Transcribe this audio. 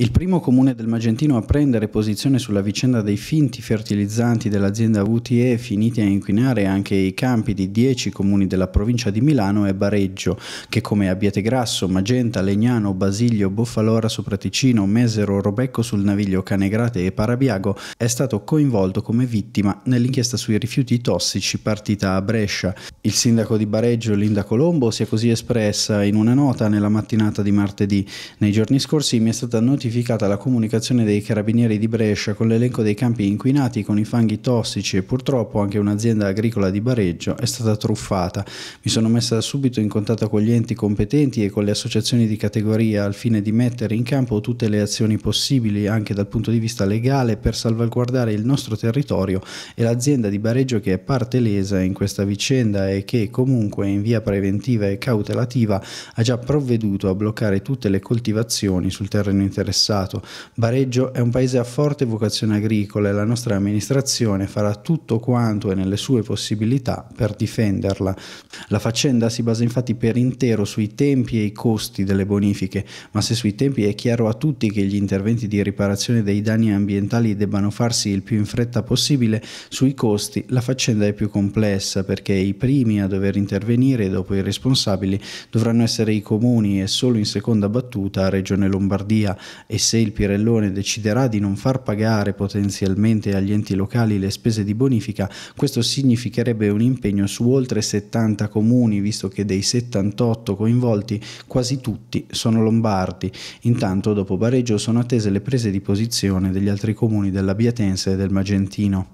il primo comune del Magentino a prendere posizione sulla vicenda dei finti fertilizzanti dell'azienda VTE finiti a inquinare anche i campi di 10 comuni della provincia di Milano è Bareggio, che come Abbiate Grasso, Magenta, Legnano, Basilio, Boffalora, Sopraticino, Mesero, Robecco sul Naviglio, Canegrate e Parabiago è stato coinvolto come vittima nell'inchiesta sui rifiuti tossici partita a Brescia. Il sindaco di Bareggio, Linda Colombo, si è così espressa in una nota nella mattinata di martedì. Nei giorni scorsi mi è stata notificata certificata la comunicazione dei carabinieri di Brescia con l'elenco dei campi inquinati con i fanghi tossici e purtroppo anche un'azienda agricola di Bareggio è stata truffata. Mi sono messa subito in contatto con gli enti competenti e con le associazioni di categoria al fine di mettere in campo tutte le azioni possibili anche dal punto di vista legale per salvaguardare il nostro territorio e l'azienda di Bareggio che è parte lesa in questa vicenda e che comunque in via preventiva e cautelativa ha già provveduto a bloccare tutte le coltivazioni sul terreno interessato interessato. Bareggio è un paese a forte vocazione agricola e la nostra amministrazione farà tutto quanto è nelle sue possibilità per difenderla. La faccenda si basa infatti per intero sui tempi e i costi delle bonifiche, ma se sui tempi è chiaro a tutti che gli interventi di riparazione dei danni ambientali debbano farsi il più in fretta possibile, sui costi la faccenda è più complessa perché i primi a dover intervenire dopo i responsabili dovranno essere i comuni e solo in seconda battuta Regione Lombardia e se il Pirellone deciderà di non far pagare potenzialmente agli enti locali le spese di bonifica, questo significherebbe un impegno su oltre 70 comuni, visto che dei 78 coinvolti quasi tutti sono lombardi. Intanto dopo Bareggio sono attese le prese di posizione degli altri comuni della Biatense e del Magentino.